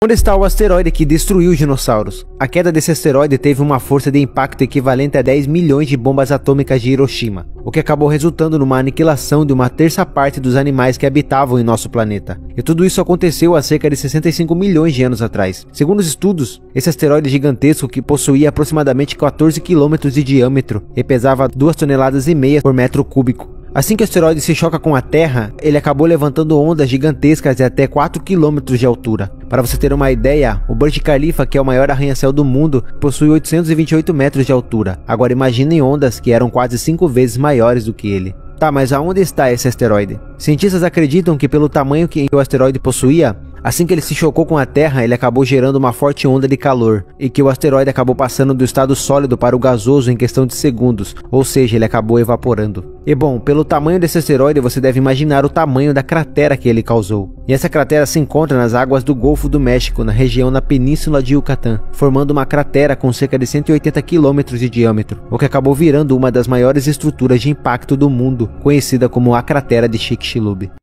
Onde está o asteroide que destruiu os dinossauros? A queda desse asteroide teve uma força de impacto equivalente a 10 milhões de bombas atômicas de Hiroshima, o que acabou resultando numa aniquilação de uma terça parte dos animais que habitavam em nosso planeta. E tudo isso aconteceu há cerca de 65 milhões de anos atrás. Segundo os estudos, esse asteroide gigantesco que possuía aproximadamente 14 quilômetros de diâmetro e pesava 2 toneladas e meia por metro cúbico, Assim que o asteroide se choca com a Terra, ele acabou levantando ondas gigantescas de até 4 km de altura. Para você ter uma ideia, o Burj Khalifa, que é o maior arranha-céu do mundo, possui 828 metros de altura. Agora imaginem ondas que eram quase 5 vezes maiores do que ele. Tá, mas aonde está esse asteroide? Cientistas acreditam que pelo tamanho que o asteroide possuía, Assim que ele se chocou com a Terra, ele acabou gerando uma forte onda de calor, e que o asteroide acabou passando do estado sólido para o gasoso em questão de segundos, ou seja, ele acabou evaporando. E bom, pelo tamanho desse asteroide, você deve imaginar o tamanho da cratera que ele causou. E essa cratera se encontra nas águas do Golfo do México, na região na península de Yucatán, formando uma cratera com cerca de 180 quilômetros de diâmetro, o que acabou virando uma das maiores estruturas de impacto do mundo, conhecida como a cratera de Chicxulub.